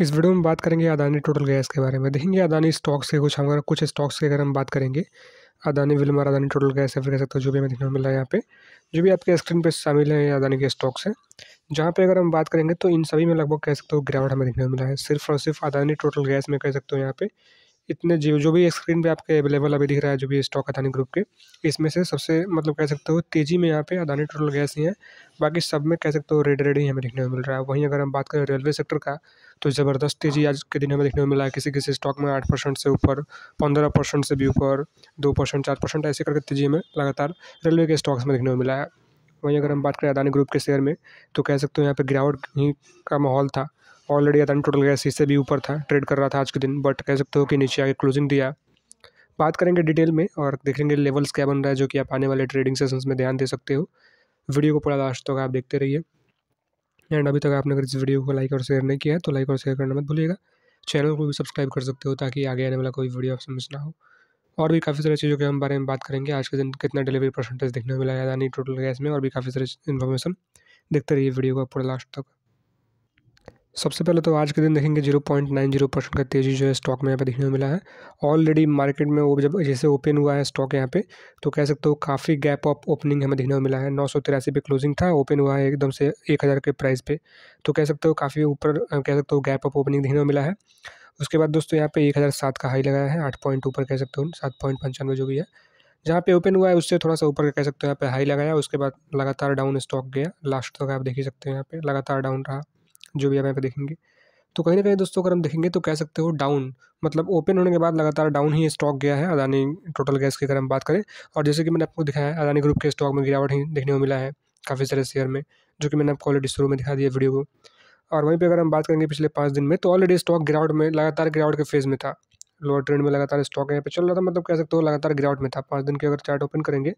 इस वीडियो में बात करेंगे अदानी टोटल गैस के बारे में देखेंगे अदानी स्टॉक्स के कुछ हम कुछ स्टॉक्स के अगर हम बात करेंगे Adani Wilmar Adani Total gas या फिर कह सकते हो जो भी हमें देखने को मिला है यहाँ पे जो भी आपके स्क्रीन पे शामिल है अदानी के स्टॉक्स हैं जहाँ पे अगर हम बात करेंगे तो इन सभी में लगभग कह सकते हो गिरावट हमें देखने को मिला है सिर्फ और सिर्फ अदानी टोटल गैस में कह सकते हो यहाँ पे इतने जो जो भी स्क्रीन पे आपके अवेलेबल अभी दिख रहा है जो भी स्टॉक अदानी ग्रुप के इसमें से सबसे मतलब कह सकते हो तेज़ी में यहाँ पे अदानी टोटल गैस ही है बाकी सब में कह सकते हो रेड रेड ही हमें देखने को मिल रहा है वहीं अगर हम बात करें रेलवे सेक्टर का तो ज़बरदस्त तेज़ी आज के दिन हमें देखने को मिला है किसी किसी स्टॉक में आठ परसेंट से ऊपर पंद्रह परसेंट से भी ऊपर दो परसेंट चार परसेंट ऐसे करके तेज़ी हमें लगातार रेलवे के स्टॉक्स में देखने को मिला है वहीं अगर हम बात करें अदानी ग्रुप के शेयर में तो कह सकते हो यहाँ पर गिरावट ही का माहौल था ऑलरेडी अदानी टोटल गैस इससे भी ऊपर था ट्रेड कर रहा था आज के दिन बट कह सकते हो कि नीचे आगे क्लोजिंग दिया बात करेंगे डिटेल में और देखेंगे लेवल्स क्या बन रहा है जो कि आप आने वाले ट्रेडिंग सेशंस में ध्यान दे सकते हो वीडियो को पूरा लास्ट तक आप देखते रहिए एंड अभी तक आपने अगर इस वीडियो को लाइक और शेयर नहीं किया है तो लाइक और शेयर करना मत भूलिएगा चैनल को भी सब्सक्राइब कर सकते हो ताकि आगे आने वाला कोई वीडियो आपसे मिस ना हो और भी काफ़ी सारी चीज़ों के हम बारे में बात करेंगे आज के दिन कितना डिलीवरी परसेंटेज देखने को मिला है यानी टोटल गैस में और भी काफ़ी सारी इन्फॉर्मेशन देखते रहिए वीडियो को पूरा लास्ट तक सबसे पहले तो आज के दिन देखेंगे zero point nine zero percent का तेज़ी जो है स्टॉक में यहाँ पे देखने को मिला है ऑलरेडी मार्केट में वो जब जैसे ओपन हुआ है स्टॉक यहाँ पे तो कह सकते हो काफ़ी गैप ऑफ ओपनिंग हमें देखने को मिला है नौ सौ तिरासी पे क्लोजिंग था ओपन हुआ है एकदम से एक हज़ार के प्राइस पे तो कह सकते हो काफ़ी ऊपर कह सकते हो गैप ऑफ ओपनिंग देखने को मिला है उसके बाद दोस्तों यहाँ पे एक हज़ार सात का हाई लगाया है आठ पॉइंट ऊपर कह सकते हो सात पॉइंट पंचानवे जो भी है जहाँ पे ओपन हुआ है उससे थोड़ा सा ऊपर कह सकते हो यहाँ पे हाई लगाया उसके बाद लगातार डाउन स्टॉक गया लास्ट तक आप देख ही सकते हो यहाँ पे लगातार डाउन रहा जो भी आप यहाँ पर देखेंगे तो कहीं ना कहीं दोस्तों अगर हम देखेंगे तो कह सकते हो डाउन मतलब ओपन होने के बाद लगातार डाउन ही स्टॉक गया है अदानी टोटल गैस की अगर हम बात करें और जैसे कि मैंने आपको दिखाया है अदानी ग्रुप के स्टॉक में गिरावट ही देखने को मिला है काफ़ी सारे शेयर में जो कि मैंने आपको ऑलरेडी शुरू में दिखा दिया वीडियो को और वहीं पर अगर हम बात करेंगे पिछले पाँच दिन में तो ऑलरेडी स्टॉक गिरावट में लगातार गिरावट के फेज़ में था लोअर ट्रेंड में लगातार स्टॉक यहाँ पर चल रहा था मतलब कह सकते हो लगातार गिरावट में था पाँच दिन के अगर चार्ट ओपन करेंगे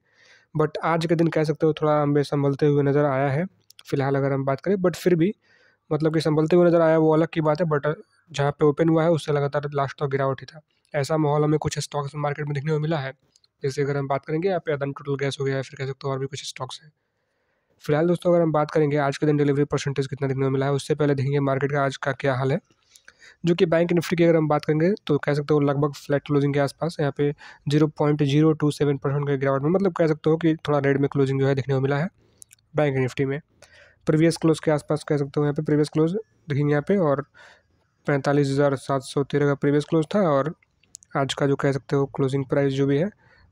बट आज के दिन कह सकते हो थोड़ा हमें संभलते हुए नज़र आया है फिलहाल अगर हम बात करें बट फिर भी मतलब कि संभलते हुए नजर आया वो अलग की बात है बट जहाँ पे ओपन हुआ है उससे लगातार लास्ट तक तो गिरावट ही था ऐसा माहौल हमें कुछ स्टॉक्स मार्केट में देखने को मिला है जैसे अगर हम बात करेंगे यहाँ पे अदन टोटल गैस हो गया है फिर कह सकते हो और भी कुछ स्टॉक्स हैं फिलहाल दोस्तों अगर हम बात करेंगे आज के दिन डिलीवरी परसेंटेज कितना देखने को मिला है उससे पहले देखेंगे मार्केट का आज का क्या हाल है जो कि बैंक निफ्टी की अगर हम बात करेंगे तो कह सकते हो लगभग फ्लैट क्लोजिंग के आसपास यहाँ पे zero point zero two seven percent का गिरावट में मतलब कह सकते हो कि थोड़ा रेड में क्लोजिंग जो है देखने को मिला है बैंक निफ्टी में प्रीवियस क्लोज़ के आसपास कह सकते हो यहाँ पे प्रीवियस क्लोज़ देखेंगे यहाँ पे और पैंतालीस हज़ार सात सौ तेरह का प्रीवियस क्लोज था और आज का जो कह सकते हो क्लोजिंग प्राइस जो भी है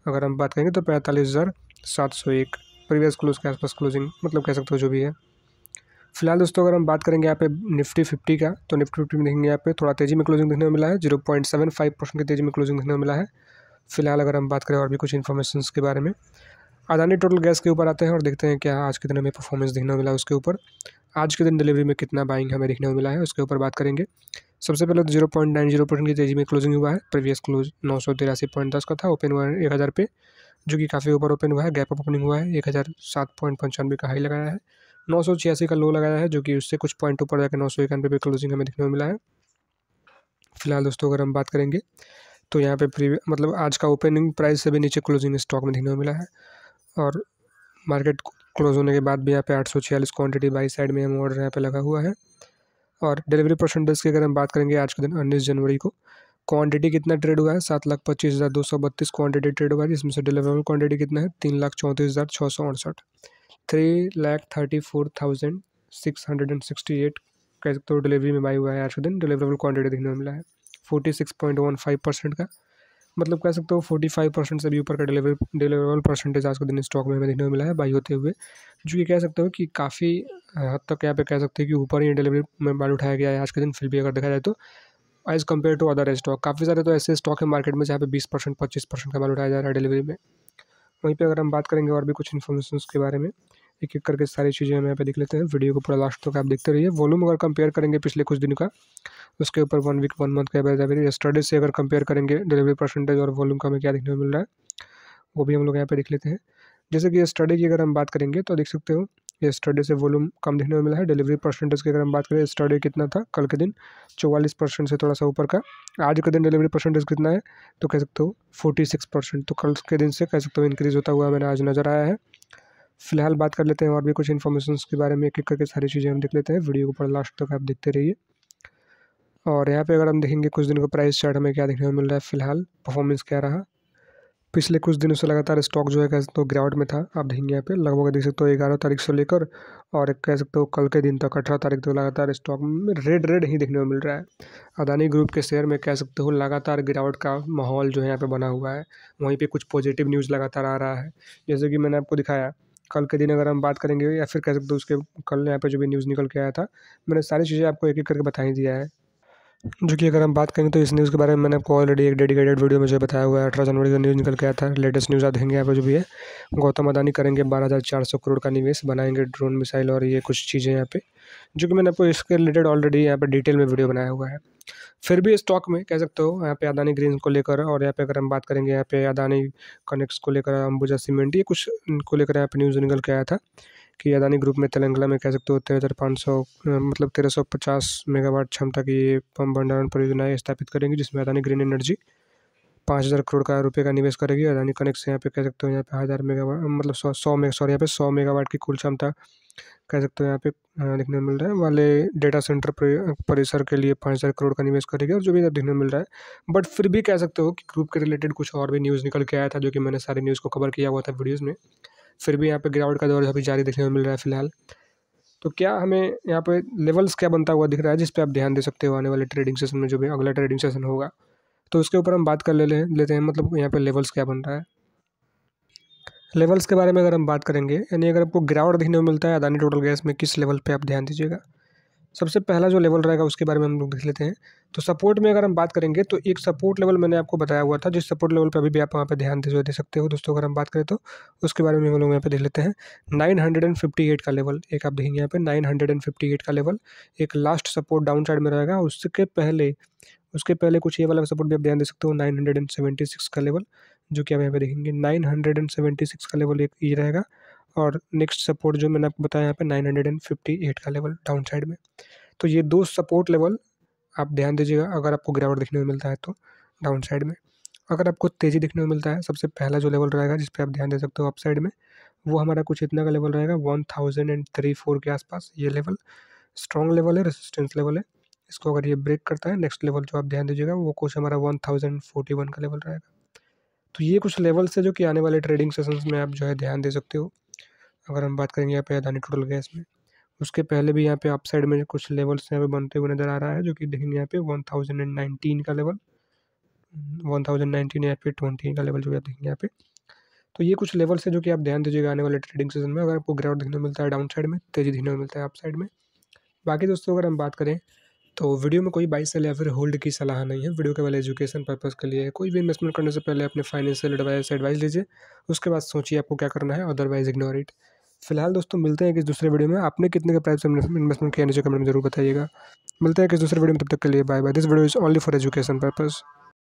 अगर हम बात करेंगे तो पैंतालीस हज़ार सात सौ एक प्रीवियस क्लोज के आसपास क्लोजिंग मतलब कह सकते हो जो भी है फिलहाल दोस्तों अगर हम बात करेंगे यहाँ पे निफ्टी फिफ्टी का तो निफ्टी फिफ्टी में देखेंगे यहाँ पे थोड़ा तेज़ी में क्लोजिंग देखने को मिला है zero point seven five percent की तेज़ी में क्लोजिंग देखने को मिला है फिलहाल अगर हम बात करें और भी कुछ इन्फॉर्मेशन के बारे में अदानी टोटल गैस के ऊपर आते हैं और देखते हैं क्या आज के दिन हमें परफॉर्मेंस देखने को मिला उसके ऊपर आज के दिन डिलीवरी में कितना बाइंग हमें देखने को मिला है उसके ऊपर बात करेंगे सबसे पहले तो zero point nine zero percent की तेजी में क्लोजिंग हुआ है प्रीवियस क्लोज नौ सौ तिरासी पॉइंट दस का था ओपन हुआ है एक हज़ार पे जो कि काफ़ी ऊपर ओपन हुआ है गैप अप ओपनिंग हुआ है एक हज़ार सात पॉइंट पंचानवे का हाई लगाया है नौ सौ छियासी का लो लगाया है जो कि उससे कुछ पॉइंट ऊपर जाकर नौ सौ इक्यानवे पे क्लोजिंग हमें देखने को मिला है फिलहाल दोस्तों अगर हम बात करेंगे तो यहाँ पे मतलब आज का ओपनिंग प्राइस से भी नीचे क्लोजिंग स्टॉक में देखने को मिला है और मार्केट क्लोज होने के बाद भी यहाँ पे आठ सौ छियालीस क्वान्टिटी बाई साइड में हम ऑर्डर यहाँ पे लगा हुआ है और डिलीवरी परसेंटेज की अगर हम बात करेंगे आज के दिन उन्नीस जनवरी को क्वांटिटी कितना ट्रेड हुआ है सात लाख पच्चीस हज़ार दो सौ बत्तीस क्वान्टिटी ट्रेड हुआ है जिसमें से डिलीवरेबल क्वांटिटी कितना है तीन लाख चौंतीस हज़ार छः सौ अड़सठ three lakh thirty four thousand six hundred and sixty eight कैसे तो डिलीवरी में बाई हुआ है आज के दिन डिलीवरेबल क्वान्टिटी देखने को मिला है forty six point one five percent का मतलब कह सकते हो फोर्टी फाइव परसेंट से भी ऊपर का डिलीवर डिलीवरेबल परसेंटेज आज के दिन स्टॉक में हमें देखने को मिला है बाई होते हुए जो कि कह सकते हो कि काफ़ी हद तक यहाँ पे कह सकते हैं कि ऊपर ही डिलीवरी में बाल उठाया गया है आज के दिन फिर भी अगर देखा जाए तो as compare to other stock काफ़ी सारे तो ऐसे स्टॉक है मार्केट में जहाँ पे बीस परसेंट पच्चीस परसेंट का बाल उठाया जा रहा है डिलीवरी में वहीं पर अगर हम बात करेंगे और भी कुछ इन्फॉर्मेशन के बारे में एक एक करके सारी चीज़ें हम यहाँ पे देख लेते हैं वीडियो को पूरा लास्ट तक आप देखते रहिए वॉल्यूम अगर कंपेयर करेंगे पिछले कुछ दिन का उसके ऊपर वन वीक वन मंथ का एवरेज एवरेज स्टडीज से अगर कंपेयर करेंगे डिलीवरी परसेंटेज और वॉल्यूम का हमें क्या देखने को मिल रहा है वो भी हम लोग यहाँ पर देख लेते हैं जैसे कि स्टडी की अगर हम बात करेंगे तो देख सकते हो ये स्टडी से वॉल्यूम कम देखने को मिला है डिलीवरी परसेंटेज की अगर हम बात करें स्टडी कितना था कल के दिन चौवालीस परसेंट से थोड़ा सा ऊपर का आज के दिन डिलीवरी परसेंटेज कितना है तो कह सकते हो फोर्टी सिक्स परसेंट तो कल के दिन से कह सकते हो इंक्रीज़ होता हुआ मैंने आज नज़र आया है फिलहाल बात कर लेते हैं और भी कुछ इन्फॉर्मेशन के बारे में एक एक करके सारी चीज़ें हम देख लेते हैं वीडियो को पर लास्ट तक आप देखते रहिए और यहाँ पे अगर हम देखेंगे कुछ दिन का प्राइस चार्ट हमें क्या देखने को मिल रहा है फिलहाल परफॉर्मेंस क्या रहा पिछले कुछ दिनों से लगातार स्टॉक जो है कह सकते हो गिरावट में था आप देखेंगे यहाँ पे लगभग देख सकते हो ग्यारह तारीख से लेकर और कह सकते हो कल के दिन तक अठारह तारीख तक लगातार स्टॉक में रेड रेड ही देखने को मिल रहा है अदानी ग्रुप के शेयर में कह सकते हो लगातार गिरावट का माहौल जो है यहाँ पर बना हुआ है वहीं पर कुछ पॉजिटिव न्यूज़ लगातार आ रहा है जैसे कि मैंने आपको दिखाया कल के दिन अगर हम बात करेंगे या फिर कह सकते हो उसके कल यहाँ पे जो भी न्यूज़ निकल के आया था मैंने सारी चीज़ें आपको एक एक करके बता ही दिया है जो कि अगर हम बात करें तो इस न्यूज़ के बारे में मैंने आपको ऑलरेडी एक डेडिकेटेड वीडियो में जो बताया हुआ है अठारह जनवरी का न्यूज़ निकल के आया था लेटेस्ट न्यूज़ आप देंगे यहाँ पर जो भी है गौतम अदानी करेंगे बारह हज़ार चार सौ करोड़ का निवेश बनाएंगे ड्रोन मिसाइल और ये कुछ चीज़ें यहाँ पे जो कि मैंने आपको इसके रिलेटेड ऑलरेडी यहाँ पर डिटेल में वीडियो बनाया हुआ है फिर भी स्टॉक में कह सकते हो यहाँ पे अदानी ग्रीन को लेकर और यहाँ पे अगर हम बात करेंगे यहाँ पे अदानी कनेक्ट्स को लेकर अंबुजा सीमेंट ये कुछ को लेकर यहाँ पे न्यूज़ निकल के आया था कि अदानी ग्रुप में तेलंगाना में कह सकते हो तेरह हज़ार पाँच सौ मतलब तेरह सौ पचास मेगावाट क्षमता की ये पम्प भंडारण परियोजनाएँ स्थापित करेंगी जिसमें अदानी ग्रीन एनर्जी पाँच हज़ार करोड़ का रुपये का निवेश करेगी अदानी कनेक्ट से यहाँ पे कह सकते हो यहाँ पे हज़ार मेगावाट मतलब सौ सौ मेगा सॉरी यहाँ पे सौ मेगावाट की कुल क्षमता कह सकते हो यहाँ पे देखने मिल रहा है वाले डेटा सेंटर परिसर के लिए पाँच हज़ार करोड़ का निवेश करेगी और जो भी देखने मिल रहा है बट फिर भी कह सकते हो कि ग्रुप के रिलेटेड कुछ और भी न्यूज़ निकल के आया था जो कि मैंने सारी न्यूज़ को कवर किया हुआ था वीडियोज़ में फिर भी यहाँ पे ग्राउंड का दौर अभी जारी देखने को मिल रहा है फिलहाल तो क्या हमें यहाँ पे लेवल्स क्या बनता हुआ दिख रहा है जिस पर आप ध्यान दे सकते हो आने वाले ट्रेडिंग सेशन में जो भी अगला ट्रेडिंग सेशन होगा तो उसके ऊपर हम बात कर ले लेते हैं मतलब यहाँ पे लेवल्स क्या बन रहा है लेवल्स के बारे में अगर हम बात करेंगे यानी अगर आपको ग्राउंड देखने को मिलता है अदानी टोटल गैस में किस लेवल पर आप ध्यान दीजिएगा सबसे पहला जो लेवल रहेगा उसके बारे में हम लोग देख लेते हैं तो सपोर्ट में अगर हम बात करेंगे तो एक सपोर्ट लेवल मैंने आपको बताया हुआ था जिस सपोर्ट लेवल पर अभी भी आप वहाँ पर ध्यान दे दे सकते हो दोस्तों अगर हम बात करें तो उसके बारे में हम लोग यहाँ पे देख लेते हैं nine hundred and fifty eight का लेवल एक आप देखेंगे यहाँ पे एट का लेवल एक लास्ट सपोर्ट डाउन साइड में रहेगा उसके पहले उसके पहले कुछ ये वाला सपोर्ट भी आप ध्यान दे सकते हो nine hundred and seventy six का लेवल जो कि आप यहाँ पे देखेंगे nine hundred and seventy six का लेवल एक ये रहेगा और नेक्स्ट सपोर्ट जो मैंने आपको बताया यहाँ पे nine hundred and fifty eight का लेवल डाउन साइड में तो ये दो सपोर्ट लेवल आप ध्यान दीजिएगा अगर आपको गिरावट देखने को मिलता है तो डाउन साइड में अगर आपको तेज़ी देखने को मिलता है सबसे पहला जो लेवल रहेगा जिस पर आप ध्यान दे सकते हो अप साइड में वो हमारा कुछ इतना का लेवल रहेगा one thousand and three four के आसपास ये लेवल स्ट्रॉन्ग लेवल है रेसिस्टेंस लेवल है इसको अगर ये ब्रेक करता है नेक्स्ट लेवल जो आप ध्यान दीजिएगा वो कुछ हमारा वन थाउजेंड फोर्टी वन का लेवल रहेगा तो ये कुछ लेवल्स है जो कि आने वाले ट्रेडिंग सेशंस में आप जो है ध्यान दे सकते हो अगर हम बात करेंगे यहाँ पे अदानी टोटल गैस में उसके पहले भी यहाँ पे अप साइड में कुछ लेवल्स यहाँ पे बनते हुए नज़र आ रहा है जो कि देखेंगे यहाँ पे वन थाउजेंड एंड नाइनटीन का लेवल वन थाउजेंड नाइनटीन या फिर ट्वेंटी का लेवल जो आप देखेंगे यहाँ पे तो ये कुछ लेवल्स है जो कि आप ध्यान दीजिएगा आने वाले ट्रेडिंग सीजन में अगर आपको ग्राउंड देखने को मिलता है डाउन साइड में तेजी देखने को मिलता है अप साइड में बाकी दोस्तों अगर हम बात करें तो वीडियो में कोई बाई सेल या फिर होल्ड की सलाह नहीं है वीडियो केवल एजुकेशन पर्पज़ के लिए कोई भी इन्वेस्टमेंट करने से पहले अपने फाइनेंशियल एडवाइस एडवाइस लीजिए उसके बाद सोचिए आपको क्या करना है अदरवाइज इग्नोर इट फिलहाल दोस्तों मिलते हैं किस दूसरे वीडियो में आपने कितने का प्राइस इन्वेस्टमेंट किया नीचे कमेंट में जरूर बताइएगा मिलते हैं किस दूसरे वीडियो में तब तक के लिए bye bye this video is only for education purpose